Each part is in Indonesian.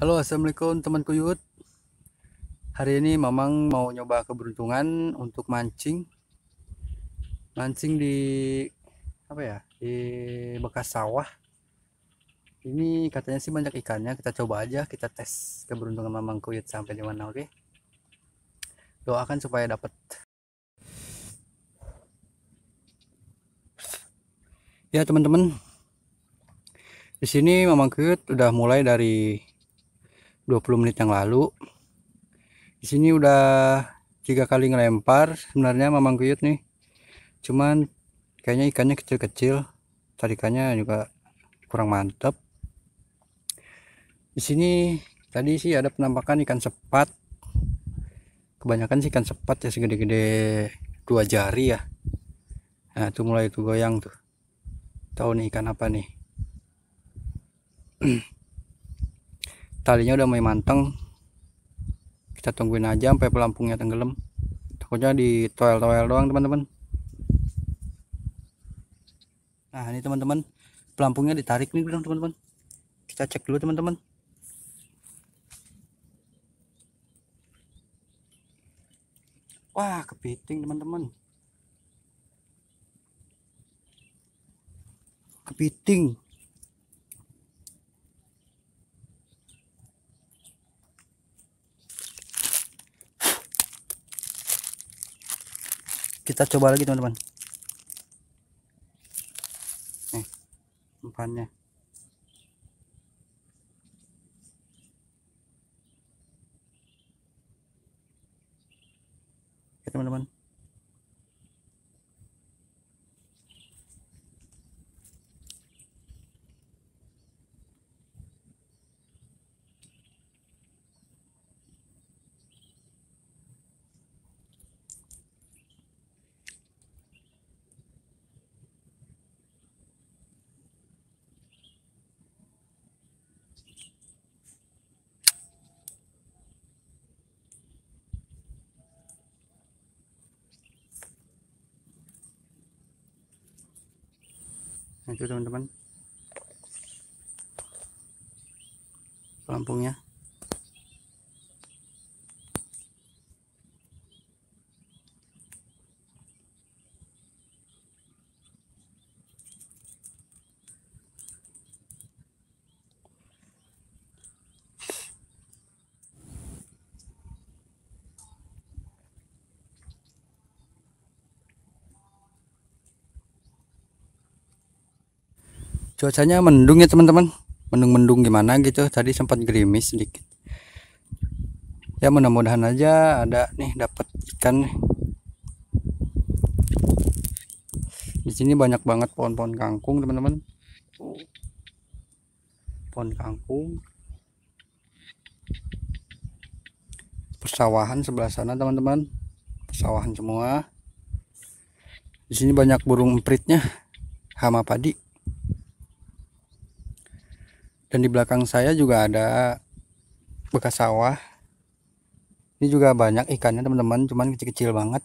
Halo assalamualaikum teman kuyut Hari ini Mamang mau nyoba keberuntungan untuk mancing Mancing di apa ya di bekas sawah Ini katanya sih banyak ikannya kita coba aja kita tes keberuntungan Mamang kuyut sampai di mana oke okay? Doakan supaya dapat Ya teman-teman di sini Mamang Kuyut udah mulai dari 20 menit yang lalu di sini udah tiga kali ngelempar sebenarnya mamang kuyut nih cuman kayaknya ikannya kecil-kecil tarikannya juga kurang mantep di sini tadi sih ada penampakan ikan sepat kebanyakan sih ikan sepat ya segede-gede dua jari ya nah itu mulai itu goyang tuh tahu nih ikan apa nih talinya udah mulai manteng kita tungguin aja sampai pelampungnya tenggelam takutnya di toel-toel doang teman-teman nah ini teman-teman pelampungnya ditarik nih bilang teman-teman kita cek dulu teman-teman wah kepiting teman-teman kepiting kita coba lagi teman-teman nih umpannya ya teman-teman itu teman-teman. Pelampungnya. cuacanya mendung ya teman-teman mendung-mendung gimana gitu tadi sempat gerimis sedikit ya mudah-mudahan aja ada nih dapat ikan di sini banyak banget pohon-pohon kangkung teman-teman pohon kangkung persawahan sebelah sana teman-teman persawahan semua di sini banyak burung empritnya hama padi dan di belakang saya juga ada bekas sawah ini juga banyak ikannya teman-teman cuman kecil-kecil banget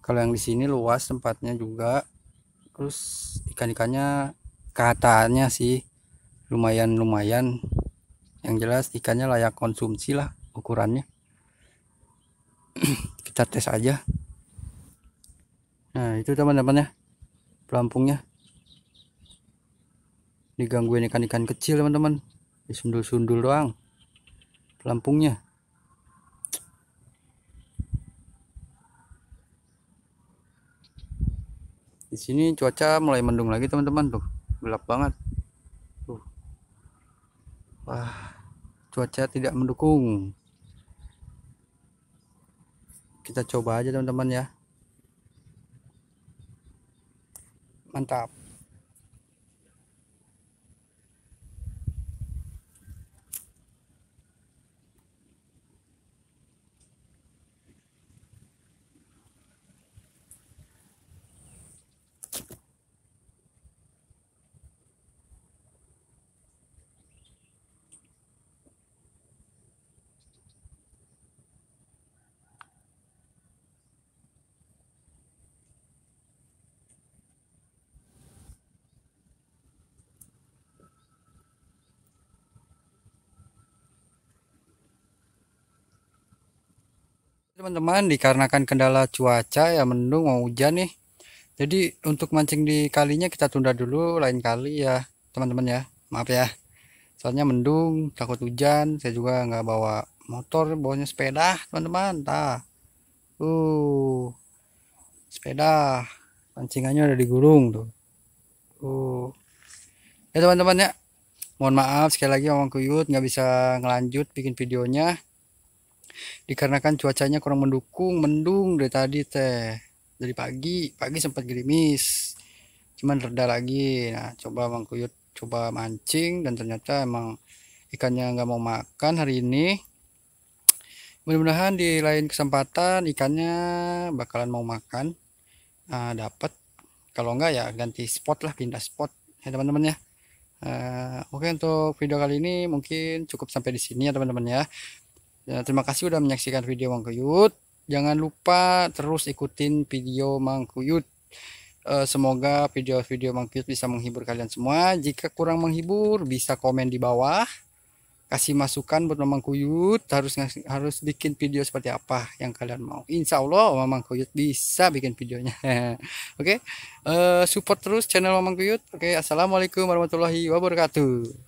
kalau yang di sini luas tempatnya juga terus ikan-ikannya katanya sih lumayan-lumayan yang jelas ikannya layak konsumsi lah ukurannya kita tes aja nah itu teman-teman ya pelampungnya digangguin ikan-ikan kecil teman-teman disundul-sundul doang pelampungnya di sini cuaca mulai mendung lagi teman-teman tuh gelap banget tuh. wah cuaca tidak mendukung kita coba aja teman-teman ya mantap teman-teman dikarenakan kendala cuaca ya mendung mau hujan nih jadi untuk mancing di kalinya kita tunda dulu lain kali ya teman-teman ya maaf ya soalnya mendung takut hujan saya juga nggak bawa motor bawanya sepeda teman-teman tah uh sepeda pancingannya udah digulung tuh uh ya teman-teman ya mohon maaf sekali lagi omong kuyut nggak bisa ngelanjut bikin videonya dikarenakan cuacanya kurang mendukung mendung dari tadi teh dari pagi pagi sempat gerimis cuman reda lagi nah coba mangkuyut coba mancing dan ternyata emang ikannya nggak mau makan hari ini mudah-mudahan di lain kesempatan ikannya bakalan mau makan nah, dapat kalau enggak ya ganti spot lah pindah spot ya teman-teman ya Uh, Oke okay, untuk video kali ini mungkin cukup sampai di sini ya teman-teman ya. Ya, terima kasih sudah menyaksikan video Mang Kuyut. Jangan lupa terus ikutin video Mang Kuyut. Eh, semoga video-video Mang Kuyut bisa menghibur kalian semua. Jika kurang menghibur, bisa komen di bawah. Kasih masukan buat Mang Kuyut. Harus harus bikin video seperti apa yang kalian mau. Insya Allah Mang Kuyut bisa bikin videonya. Oke, okay? Eh, support terus channel Mang Kuyut. Oke, okay, assalamualaikum warahmatullahi wabarakatuh.